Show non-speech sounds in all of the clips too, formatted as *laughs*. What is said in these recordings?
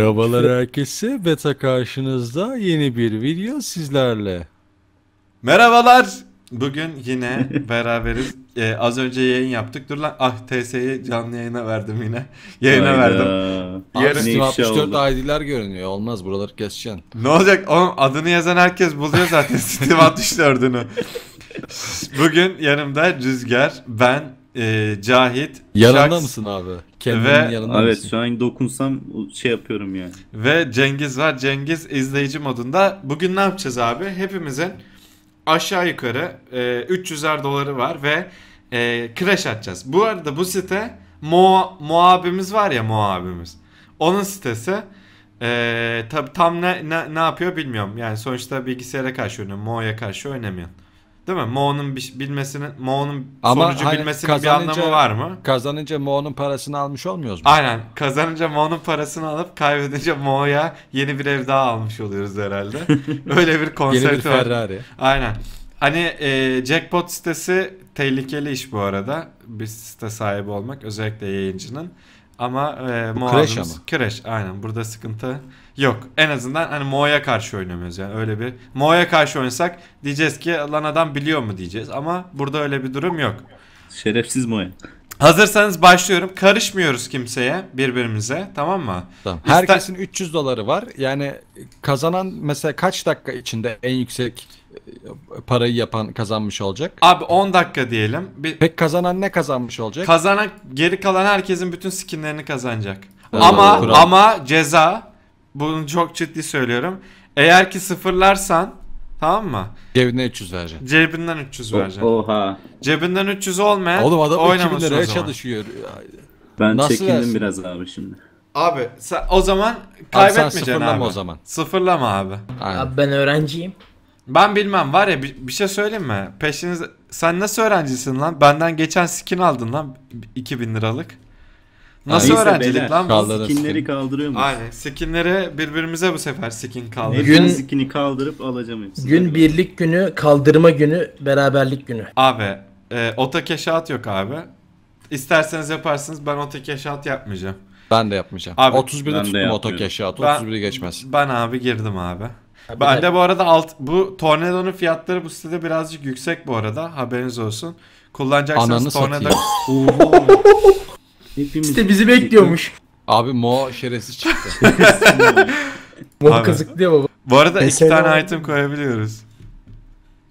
Merhabalar herkese. Beta karşınızda yeni bir video sizlerle. Merhabalar. Bugün yine beraberiz. *laughs* Ee, az önce yayın yaptık. Dur lan. Ah TS'yi canlı yayına verdim yine. *laughs* Yayına Aynen. verdim. Ah, Yarın 64 ID'ler görünüyor. Olmaz buralar keseceksin. Ne olacak? Oğlum adını yazan herkes buluyor zaten *laughs* Steam 64'ünü. Bugün yanımda Rüzgar, ben, e, Cahit, Yanında Şaks... mısın abi? Kendimin Ve yanında Evet mısın? şu an dokunsam şey yapıyorum yani. Ve Cengiz var. Cengiz izleyici modunda. Bugün ne yapacağız abi? Hepimizin aşağı yukarı e, 300'er doları var ve e, crash atacağız. Bu arada bu site Mo, Mo abimiz var ya Mo abimiz. Onun sitesi e, tab, tam ne, ne, ne yapıyor bilmiyorum. Yani sonuçta bilgisayara karşı oynuyor. Mo'ya karşı oynamıyor. Değil mi? Mo'nun bilmesinin, Mo'nun Ama sonucu hani bilmesinin bir anlamı var mı? Kazanınca Mo'nun parasını almış olmuyoruz mu? Aynen. Kazanınca Mo'nun parasını alıp kaybedince Mo'ya yeni bir ev daha almış oluyoruz herhalde. *laughs* Öyle bir konsept yeni bir Ferrari. Var. Aynen. Hani e, jackpot sitesi tehlikeli iş bu arada. Bir site sahibi olmak özellikle yayıncının. Ama e, Mo Kreş ama. Kreş aynen burada sıkıntı yok. En azından hani Mo'ya karşı oynamıyoruz yani öyle bir. Mo'ya karşı oynasak diyeceğiz ki lan adam biliyor mu diyeceğiz ama burada öyle bir durum yok. Şerefsiz Mo'ya. Hazırsanız başlıyorum. Karışmıyoruz kimseye, birbirimize. Tamam mı? Tamam. Herkesin 300 doları var. Yani kazanan mesela kaç dakika içinde en yüksek parayı yapan kazanmış olacak. Abi 10 dakika diyelim. Bir... Pek kazanan ne kazanmış olacak? Kazanan geri kalan herkesin bütün skinlerini kazanacak. Ee, ama kural. ama ceza bunu çok ciddi söylüyorum. Eğer ki sıfırlarsan tamam mı? Cebinden 300 vereceksin. Cebinden 300 vereceksin. Oha. Cebinden 300 olmayan Oğlum adam 2000 liraya çalışıyor. Ben Nasıl çekindim versin? biraz abi şimdi. Abi sen, o zaman kaybetmeyeceksin abi. Sen sıfırlama abi. o zaman. Sıfırlama abi. Aynen. Abi ben öğrenciyim. Ben bilmem var ya bir, bir şey söyleyeyim mi? Peşiniz sen nasıl öğrencisin lan? Benden geçen skin aldın lan 2000 liralık. Nasıl Neyse, öğrencilik beyler, lan? Kaldırır Skinleri kaldırıyor musun? Aynen. Skinleri birbirimize bu sefer skin kaldır. Gün skin'i kaldırıp alacağım hepsini. Gün birlik günü, kaldırma günü, beraberlik günü. Abi, e, otak yaşat yok abi. İsterseniz yaparsınız. Ben otak yaşat yapmayacağım. Ben de yapmayacağım. Abi, 31'i tuttum otak yaşatı. 31'i geçmez. Ben abi girdim abi. Tabii ben de bu arada alt, bu Tornado'nun fiyatları bu sitede birazcık yüksek bu arada. Haberiniz olsun. Kullanacaksanız Ananı Tornado... *laughs* Hepimiz... İşte bizi bekliyormuş. Abi Mo şerefsiz çıktı. *laughs* Mo kazık diye baba. Bu arada Mesela... iki tane item koyabiliyoruz.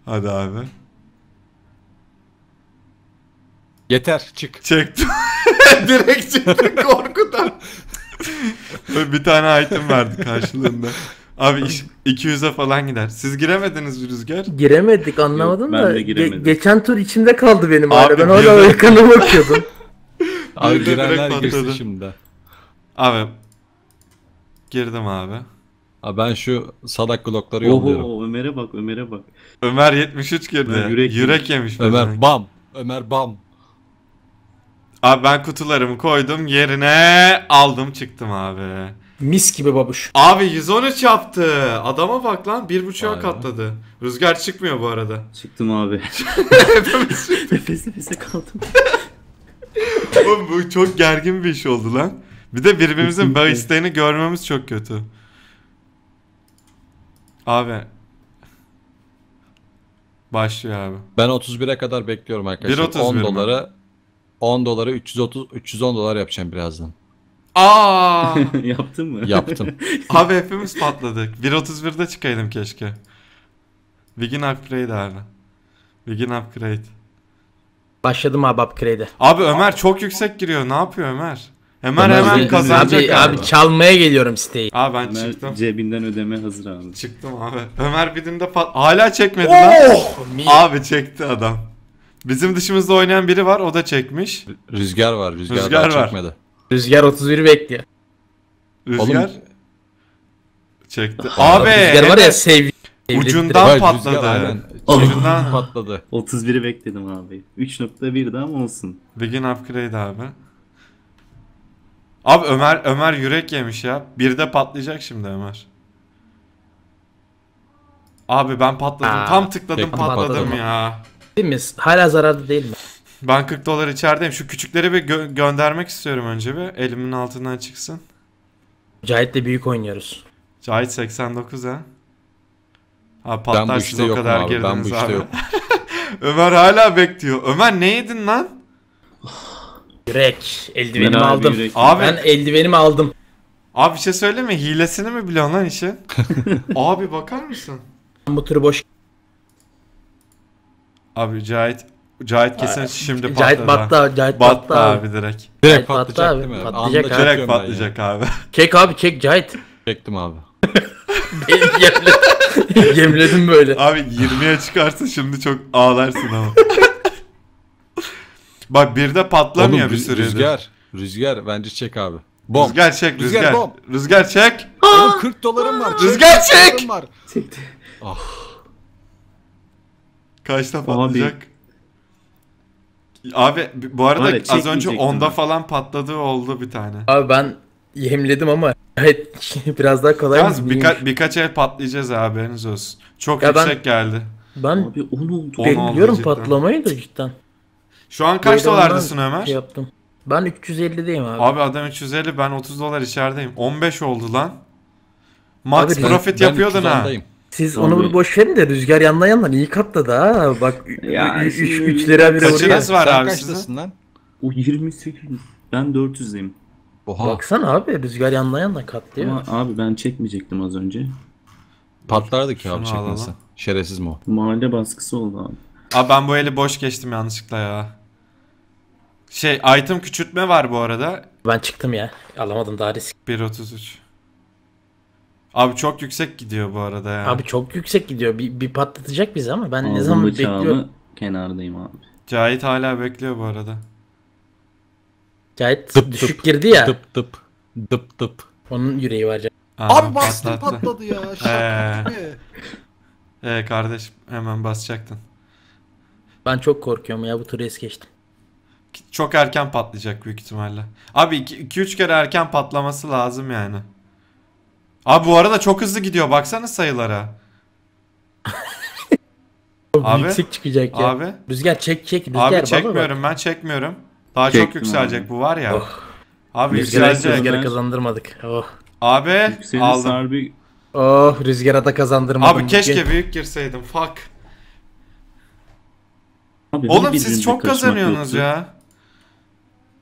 Hadi abi. Yeter çık. Çektim. *laughs* Direkt çıktı korkudan. bir tane item verdi karşılığında. Abi iş 200'e falan gider. Siz giremediniz bir rüzgar. Giremedik anlamadın Yok, ben da. de giremedim. geçen tur içimde kaldı benim Abi, hala. Ben orada hala ekrana bakıyordum. *laughs* Abi girenler direkt girsin şimdi. Abi. Girdim abi. Abi ben şu salak Glock'ları yolluyorum. Oho Ömer'e bak Ömer'e bak. Ömer 73 girdi. Ömer yürek Yürek, yemiş. Ömer bam. Ömer bam. Abi ben kutularımı koydum yerine aldım çıktım abi. Mis gibi babuş. Abi 113 yaptı. Adama bak lan 1.5'a katladı. Rüzgar çıkmıyor bu arada. *laughs* Çıktım abi. *laughs* nefes nefese kaldım. *laughs* Oğlum bu çok gergin bir iş oldu lan. Bir de birbirimizin bahislerini görmemiz çok kötü. Abi. Başlıyor abi. Ben 31'e kadar bekliyorum arkadaşlar. 1.31 10 mi? dolara 10 dolara 330 310 dolar yapacağım birazdan. Aa! *laughs* Yaptın mı? Yaptım. *laughs* Abi hepimiz patladık. 1.31'de çıkaydım keşke. Begin upgrade abi. Begin upgrade. Başladım abi upgrade'e. Abi Ömer çok yüksek giriyor. Ne yapıyor Ömer? Ömer Ömer hemen kazanacak abi. Abi, abi çalmaya geliyorum siteyi. Abi ben Ömer çıktım. cebinden ödeme hazır abi. Çıktım abi. Ömer bir dinde pat... Hala çekmedi oh! lan. Abi çekti adam. Bizim dışımızda oynayan biri var o da çekmiş. Rüzgar var. Rüzgar, Rüzgar daha var. çekmedi. Rüzgar 31 bekliyor. Rüzgar Oğlum- çekti. Abi Rüzgar var ya evet, sevgi. ucundan Vay, patladı. aynen. Ucundan patladı. 31'i bekledim abi. 3.1'de ama olsun. Begin upgrade abi. Abi Ömer Ömer yürek yemiş ya. Bir de patlayacak şimdi Ömer. Abi ben patladım. Aa, Tam tıkladım patladım. patladım ya. Değil mi? Hala zararda değil mi? Ben 40 dolar içerideyim. Şu küçükleri bir gö- göndermek istiyorum önce bir. Elimin altından çıksın. Cahit'le büyük oynuyoruz. Cahit 89 ha. Ha patlar ben bu işte siz o kadar abi. girdiniz ben bu işte abi. Yok. *laughs* Ömer hala bekliyor. Ömer ne yedin lan? Yürek. Eldivenimi ben aldım. Abi, abi, ben eldivenimi aldım. Abi bir şey söyleme. Hilesini mi biliyorsun lan işi? *laughs* abi bakar mısın? Bu tür boş Abi Cahit Cahit kesin Hayır. şimdi patladı. Cahit battı, Cahit battı, battı abi. abi direkt. Direkt patlayacak abi. değil mi? Patlayacak Anda abi. Direkt patlayacak yani. abi. Kek abi kek Cahit. Çektim abi. *laughs* yemledim. böyle. Abi 20'ye çıkarsa şimdi çok ağlarsın ama. Bak bir de patlamıyor Oğlum, bir sürü Rüzgar. Rüzgar bence çek abi. Bom. Rüzgar çek rüzgar. Rüzgar, bom. rüzgar çek. Oğlum 40 dolarım var. Çek, rüzgar çek. Var. Çekti. Ah. Kaçta patlayacak? Abi. Abi bu arada Abi, az önce onda mi? falan patladı oldu bir tane. Abi ben yemledim ama *laughs* evet biraz daha kolay Yalnız birka- birkaç el patlayacağız abi haberiniz olsun. Çok ya yüksek ben, geldi. Ben abi 10 oldu. Bekliyorum patlamayı da cidden. Şu an kaç dolardasın Ömer? Şey yaptım. Ben 350'deyim abi. Abi adam 350 ben 30 dolar içerideyim. 15 oldu lan. Max abi, profit ben, yapıyordun ben ha. Siz onu bunu boş verin de rüzgar yandan yandan iyi katladı ha. Bak 3 Ya, şimdi- lira bire oraya. Kaçınız var abi sizin? kaçtasın lan? O 28. Ben 400'deyim. Oha Baksana abi rüzgar yandan yandan katlıyor. Ama abi ben çekmeyecektim az önce. patlardı ki abi çekmesi. Şerefsiz mi o? Mahalle baskısı oldu abi. Abi ben bu eli boş geçtim yanlışlıkla ya. Şey item küçültme var bu arada. Ben çıktım ya. Alamadım daha risk. 1.33. Abi çok yüksek gidiyor bu arada ya. Abi çok yüksek gidiyor. Bir, bir patlatacak bizi ama ben Ağzım ne zaman bekliyorum. kenardayım abi. Cahit hala bekliyor bu arada. Cahit dıp, düşük dıp, girdi ya. Dıp dıp dıp dıp. Onun yüreği var. Aa, abi bastı patladı, patladı ya. Ee. Şaka ee, ee, kardeşim hemen basacaktın. Ben çok korkuyorum ya bu turu es geçtim. Çok erken patlayacak büyük ihtimalle. Abi 2-3 kere erken patlaması lazım yani. Abi bu arada çok hızlı gidiyor. Baksana sayılara. *laughs* Abi, yüksek çıkacak ya. Abi. Rüzgar çek çek. Rüzgar, abi çekmiyorum bak. ben çekmiyorum. Daha Çekme çok yükselecek abi. bu var ya. Oh. Abi rüzgar yükselecek. Rüzgar'a kazandırmadık. Oh. Abi Yükselir aldım. Harbi... Oh rüzgara da kazandırmadım. Abi keşke bugün. büyük girseydim. Fuck. Abi, Oğlum siz çok kazanıyorsunuz yoktu. ya.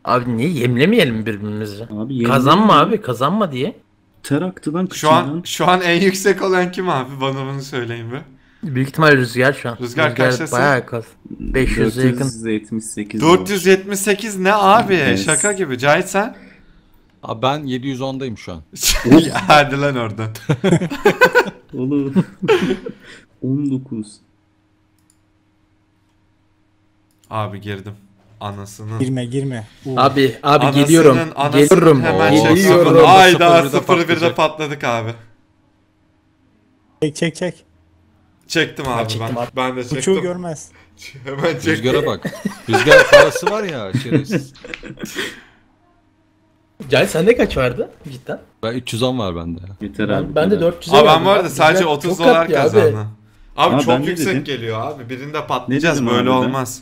Abi niye yemlemeyelim birbirimizi? Abi, yemlemeyelim. kazanma abi kazanma diye. Teraktıdan Şu an, şu an en yüksek olan kim abi? Bana bunu söyleyin be. Büyük ihtimal rüzgar şu an. Rüzgar, rüzgar kaçtası? Bayağı kal. 500. yakın. 478. 478 ne abi? Şaka gibi. Cahit sen? Abi ben 710'dayım şu an. *laughs* Hadi lan oradan. *laughs* Olur. 19. *laughs* Abi girdim. Anasının. Girme girme. Abi abi anasının, geliyorum. Anasının geliyorum. Hemen Oo, şey geliyorum. Hayda 0-1'de patladık abi. Çek çek çek. Çektim abi ben. Çektim ben. Abi. ben de çektim. Uçuğu görmez. *laughs* Hemen çektim. Rüzgara bak. Rüzgar parası var ya şerefsiz. Cahil sende kaç vardı cidden? Ben 310 var bende. Yeter abi. Ben, ben de 400 var. ben vardı sadece 30 dolar kazandı. Abi, abi çok yüksek dedin. geliyor abi. Birinde patlayacağız böyle abi olmaz.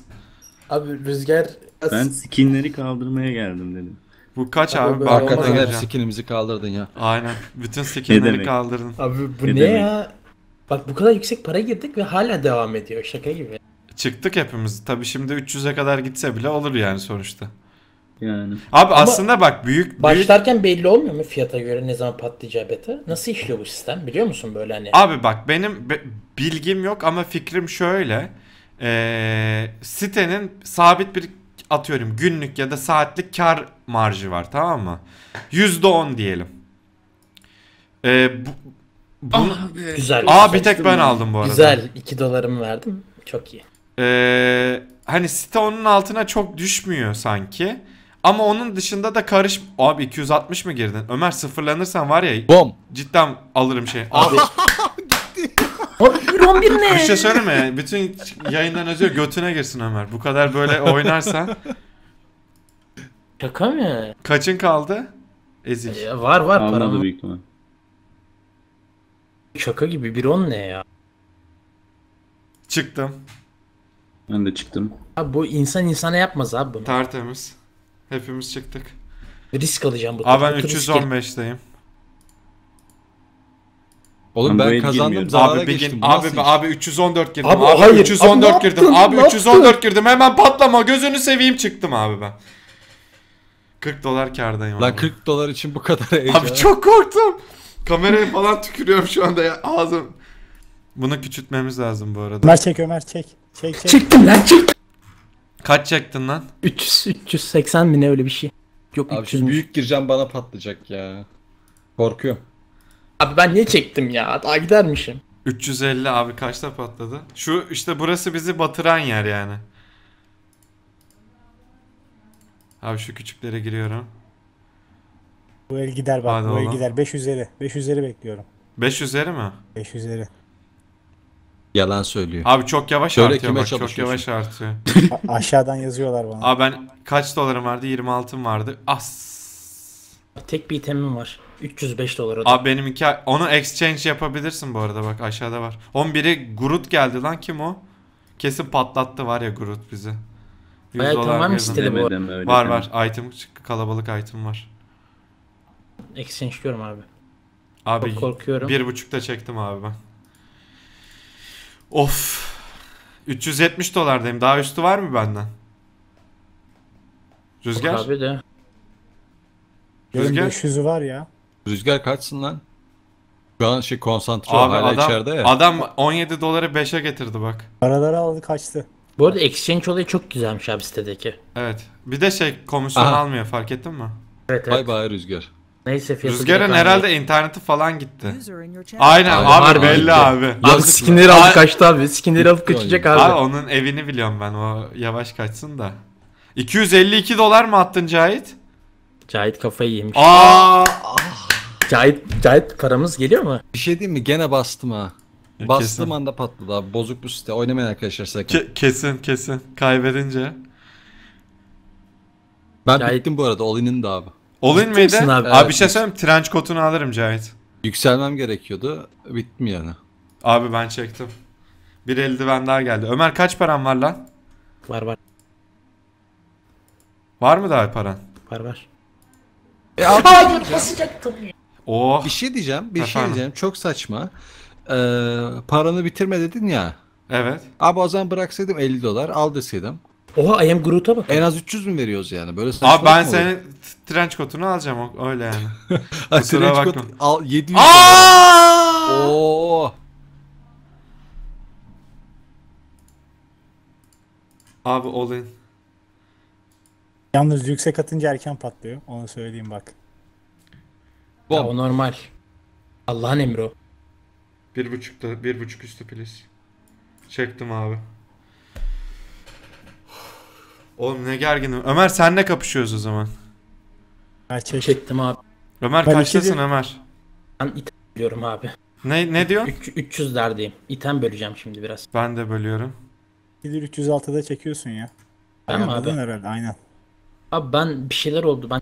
Abi rüzgar... Ben skinleri kaldırmaya geldim dedim. Bu kaç abi? abi Hakikaten hep skinimizi kaldırdın ya. Aynen. Bütün skinleri kaldırdın. Abi bu ne, ne ya? Bak bu kadar yüksek para girdik ve hala devam ediyor. Şaka gibi. Çıktık hepimiz. Tabi şimdi 300'e kadar gitse bile olur yani sonuçta. Yani. Abi Ama aslında bak büyük, başlarken büyük... belli olmuyor mu fiyata göre ne zaman patlayacağı beta? Nasıl işliyor bu sistem biliyor musun böyle hani? Abi bak benim bilgim yok ama fikrim şöyle e, sitenin sabit bir atıyorum günlük ya da saatlik kar marjı var tamam mı? %10 diyelim. E, bu, bunu... Abi, ah güzel. Aa bir tek ben aldım bu arada. Güzel. 2 dolarımı verdim. Çok iyi. Ee, hani site onun altına çok düşmüyor sanki. Ama onun dışında da karış... Abi 260 mı girdin? Ömer sıfırlanırsan var ya... Bom. Cidden alırım şey. Abi *laughs* 11 11 ne? Bir şey söyleme yani. Bütün yayından özür götüne girsin Ömer. Bu kadar böyle oynarsan. Şaka mı? Kaçın kaldı? Ezik. Ee, var var Anladı param. büyük ihtimal. Şaka gibi bir on ne ya? Çıktım. Ben de çıktım. Abi bu insan insana yapmaz abi bunu. Tertemiz. Hepimiz çıktık. Risk alacağım bu. Abi ben 315'teyim. Oğlum ben, ben kazandım zarara abi, geçtim. Abi, abi, abi 314 girdim. Abi, abi 314 abi, girdim. abi 314 girdim. Hemen patlama gözünü seveyim çıktım abi ben. 40 dolar kardayım. Lan abi. 40 dolar için bu kadar heyecan. Abi çok korktum. Kameraya falan tükürüyorum şu anda ya ağzım. Bunu küçültmemiz lazım bu arada. Ömer çek Ömer çek. Çek çek. Çektim lan çek. Kaç çektin lan? 300 380 mi ne öyle bir şey. Yok Abi 300 büyük gireceğim bana patlayacak ya. Korkuyorum. Abi ben niye çektim ya? Daha gidermişim. 350 abi kaçta patladı? Şu işte burası bizi batıran yer yani. Abi şu küçüklere giriyorum. Bu el gider bak. Hadi bu el oğlum. gider. 5 üzeri. 5 üzeri bekliyorum. 5 üzeri mi? 5 üzeri. Yalan söylüyor. Abi çok yavaş Söyle artıyor bak çok yavaş artıyor. A- aşağıdan yazıyorlar bana. Abi ben kaç dolarım vardı? 26'm vardı. As Tek bir itemim var. 305 dolara. da. Abi benim iki onu exchange yapabilirsin bu arada bak aşağıda var. 11'i Groot geldi lan kim o? Kesin patlattı var ya Groot bizi. 100 Bayağı item dolar varmış sitede bu arada. Var demedim. var item kalabalık item var. Exchange diyorum abi. Abi Çok korkuyorum. bir buçukta çektim abi ben. Of. 370 dolardayım. Daha üstü var mı benden? Rüzgar? Abi de. Rüzgar. 500'ü var ya. Rüzgar kaçsın lan? Şu an şey konsantre Abi hala adam, içeride ya. adam 17 doları 5'e getirdi bak. Paraları aldı kaçtı. Bu arada exchange olayı çok güzelmiş abi sitedeki. Evet. Bir de şey komisyon Aha. almıyor fark ettin mi? Evet evet. Bay bay Rüzgar. Neyse fiyatı Rüzgar'ın herhalde interneti falan gitti. Aynen abi, harbi belli abi. abi. Ya Azıcık skinleri alıp kaçtı abi. Skinleri alıp kaçacak abi. Abi onun evini biliyorum ben. O yavaş kaçsın da. 252 dolar mı attın Cahit? Cahit kafayı yemiş. Aa! Ah! Cahit, Cahit paramız geliyor mu? Bir şey diyeyim mi? Gene bastım ha. Ya Bastığım kesin. anda patladı abi. Bozuk bir site. Oynamayın arkadaşlar sakın. Ke kesin kesin. Kaybedince. Ben Cahit... bittim bu arada. Olin'in de abi. Olin miydi? Abi, abi evet. bir şey söyleyeyim. Trench kotunu alırım Cahit. Yükselmem gerekiyordu. Bittim yani. Abi ben çektim. Bir eldiven daha geldi. Ömer kaç paran var lan? Var var. Var mı daha paran? Var var. E, abi, Hayır basacaktım. Oh. Bir şey diyeceğim. Bir şey diyeceğim. Çok saçma. Ee, paranı bitirme dedin ya. Evet. Abi o zaman bıraksaydım 50 dolar al deseydim. Oha I am Groot'a bak. En az 300 mü veriyoruz yani? Böyle saçma Abi ben senin trench kotunu alacağım o- öyle yani. *laughs* Kusura Kusura Al 700 Aa! Oo. Abi all in. Yalnız yüksek atınca erken patlıyor. Onu söyleyeyim bak. Bu o normal. Allah'ın emri o. Bir buçukta, bir buçuk üstü please. Çektim abi. Oğlum ne gerginim. Ömer senle kapışıyoruz o zaman. Ha, çek. Çektim abi. Ömer Ben kaçtasın Ömer? Ben item bölüyorum abi. Ne ne diyorsun? 300 derdeyim. İtem böleceğim şimdi biraz. Ben de bölüyorum. 306'da çekiyorsun ya. Tamam abi. herhalde aynen. Abi ben bir şeyler oldu. Ben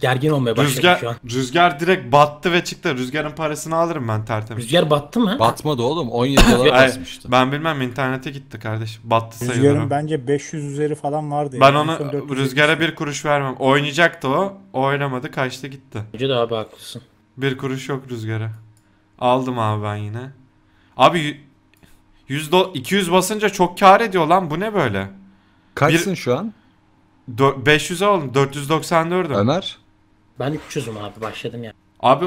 gergin olmaya başladım rüzgar, şu an. Rüzgar direkt battı ve çıktı. Rüzgarın parasını alırım ben tertemiz. Rüzgar battı mı? Batmadı oğlum. 17 dolar *laughs* basmıştı. Ben bilmem internete gitti kardeş. Battı Rüzgarın sayılır. Rüzgarın bence 500 üzeri falan vardı. Ben yani. ona Rüzgar'a bir kuruş vermem. Oynayacaktı o. O oynamadı kaçtı gitti. Bence de abi haklısın. Bir kuruş yok Rüzgar'a. Aldım abi ben yine. Abi 100 200 basınca çok kar ediyor lan. Bu ne böyle? Kaçsın bir... şu an? 500'e aldım. 494'üm. Ömer? Ben 300'üm abi başladım ya. Abi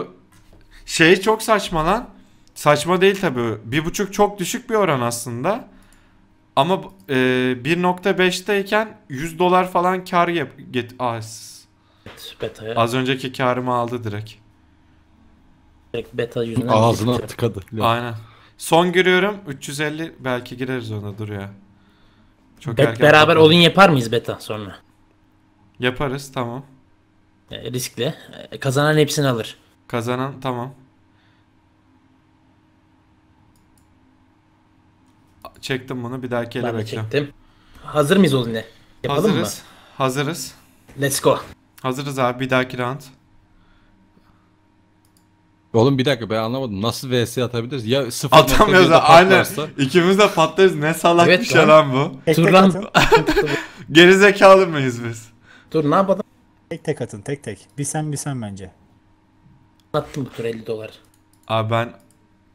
şey çok saçma lan. Saçma değil tabi. Bir buçuk çok düşük bir oran aslında. Ama e, 1.5'teyken 100 dolar falan kar yap get az. Evet, az önceki karımı aldı direkt. Direkt beta yüzünden. Ağzına gitti. tıkadı. Aynen. Son giriyorum. 350 belki gireriz ona dur ya. Çok Be- erken beraber olun yapar mıyız beta sonra? Yaparız tamam. E, riskli. E, kazanan hepsini alır. Kazanan tamam. Çektim bunu bir dahaki ele bekliyorum. Çektim. Hazır mıyız o ne? Yapalım Hazırız. mı? Hazırız. Let's go. Hazırız abi bir dahaki round. Oğlum bir dakika ben anlamadım. Nasıl VS atabiliriz? Ya sıfır Atamıyoruz aynen. İkimiz de patlarız. Ne salak evet, bir şey lan bu. Turlan. *laughs* Gerizekalı mıyız biz? Dur ne yapalım? Tek tek atın tek tek. Bir sen bir sen bence. Attım bu tur 50 dolar. Abi ben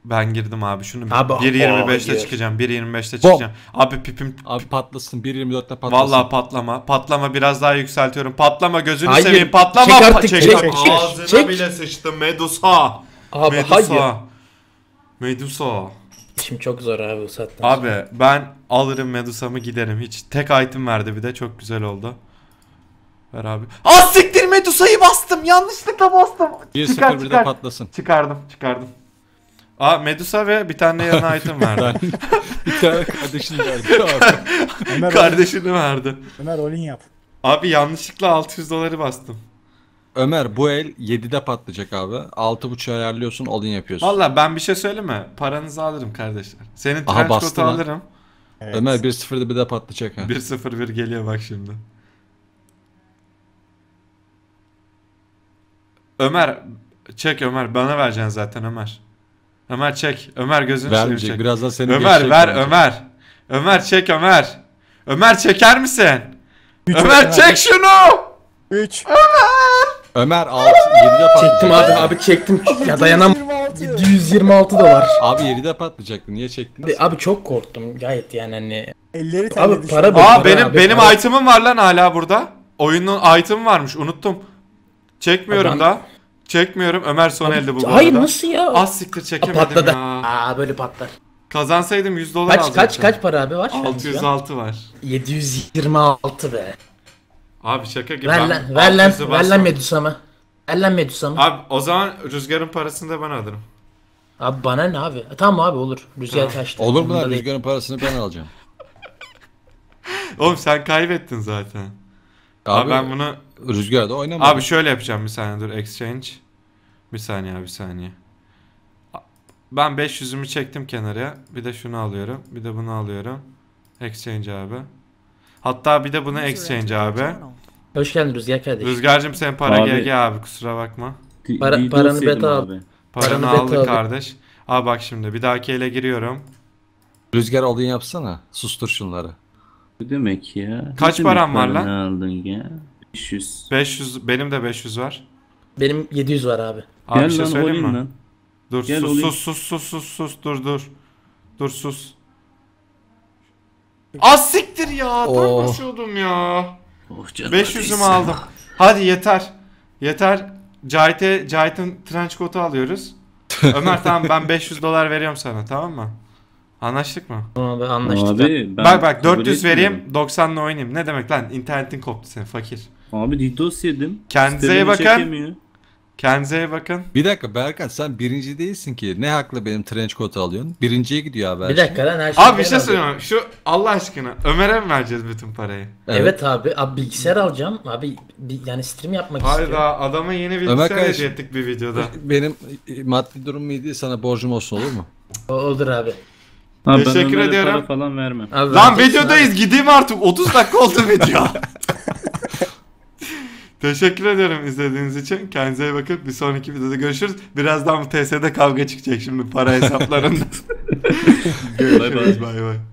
ben girdim abi şunu. Abi, 1.25'te çıkacağım. 1.25'te çıkacağım. Abi pipim. Abi patlasın. 1.24'te patlasın. Vallahi patlama. Patlama biraz daha yükseltiyorum. Patlama gözünü hayır. seveyim. Patlama. Çek artık. Çek, çek, çek, Ağzına çek. bile sıçtı Medusa. Abi Medusa. hayır. Medusa. İşim çok zor abi bu saatten Abi sonra. ben alırım Medusa'mı giderim. Hiç tek item verdi bir de çok güzel oldu. Ver abi. Az ah, siktir Medusa'yı bastım. Yanlışlıkla bastım. 1 0 çıkar, de patlasın. Çıkardım çıkardım. Aa Medusa ve bir tane yanına item *laughs* verdi. bir tane kardeşini verdi abi. kardeşini verdi. Ömer olin yap. Abi yanlışlıkla 600 doları bastım. Ömer bu el 7'de patlayacak abi. 6.5'a ayarlıyorsun olin yapıyorsun. Valla ben bir şey söyleme. Paranızı alırım kardeşler. Senin trench coat'u alırım. Evet. Ömer 1-0'da bir de patlayacak ha. 1-0-1 geliyor bak şimdi. Ömer çek Ömer bana vereceksin zaten Ömer. Ömer çek. Ömer gözünü seveyim çek. Birazdan seni Ömer ver bence. Ömer. Ömer çek Ömer. Ömer çeker misin? Üç Ömer çek şunu. 3 Ömer. Ömer 6 geride patlayacak. Çektim abi abi çektim. ya dayanam. 126 dolar. Abi geride patlayacaktı. Niye çektin? Abi, abi çok korktum gayet yani hani. Elleri Abi para Aa para benim abi, benim para. item'ım var lan hala burada. Oyunun item varmış unuttum. Çekmiyorum da. Çekmiyorum. Ömer son elde bu Hayır arada. nasıl ya? Az ah, siktir çekemedim patladı. ya. Aa böyle patlar. Kazansaydım 100 dolar kaç, alacaktım. Kaç kaç para abi var? 606 var. 726 be. Abi şaka gibi. Ver lan, ver lan, ver lan Medusa'mı. Ver lan Medusa'mı. Abi o zaman Rüzgar'ın parasını da ben alırım. Abi bana ne abi? E, tamam abi olur. Rüzgar tamam. kaçtı. Olur mu lan Rüzgar'ın parasını ben alacağım. *laughs* Oğlum sen kaybettin zaten. Abi, abi ben bunu... Rüzgarda oynama. Abi şöyle yapacağım bir saniye dur. Exchange. Bir saniye bir saniye. Ben 500'ümü çektim kenara. Bir de şunu alıyorum. Bir de bunu alıyorum. Exchange abi. Hatta bir de bunu exchange abi. Hoş geldin Rüzgar kardeşim. Rüzgar'cım sen para abi, GG abi kusura bakma. Para, paranı beta al. Abi. Paranı, paranı aldı kardeş. Abi bak şimdi bir dahaki ele giriyorum. Rüzgar olayı yapsana. Sustur şunları. Bu demek ya. Kaç ne param var lan? aldın ya? 500. 500 benim de 500 var. Benim 700 var abi. Abi Gel şey lan, söyleyeyim mi? Lan. Dur Gel sus, olayım. sus sus sus sus dur dur. Dur sus. Az oh. ya. Oh. Tam ya. Oh 500'ümü aldım. Hadi yeter. Yeter. Cahit'e Cahit'in trench coat'u alıyoruz. *laughs* Ömer tamam ben 500 dolar veriyorum sana tamam mı? Anlaştık mı? Abi anlaştık. Abi, ben bak bak 400 vereyim 90'la oynayayım. Ne demek lan internetin koptu senin fakir. Abi DDoS yedim. Kendinize iyi bakın. Çekemiyor. Kendinize bakın. Bir dakika Berkan sen birinci değilsin ki. Ne hakla benim trench coat'u alıyorsun? Birinciye gidiyor abi. Bir şey. dakika lan her şey. Abi bir şey söyleyeyim. Şu Allah aşkına Ömer'e mi vereceğiz bütün parayı? Evet, evet abi. Abi bilgisayar alacağım. Abi bir, yani stream yapmak Hayda, istiyorum. Hayda adama yeni bilgisayar kardeş, hediye ettik bir videoda. Benim e, maddi durumum iyiydi. Sana borcum olsun olur mu? olur abi. Ha, Teşekkür ben ederim. Para falan vermem. Abi, Lan videodayız abi. gideyim artık 30 dakika oldu video. *laughs* Teşekkür ederim izlediğiniz için. Kendinize iyi bakın. Bir sonraki videoda görüşürüz. Birazdan bu TS'de kavga çıkacak şimdi para hesaplarında. *laughs* görüşürüz bay bay.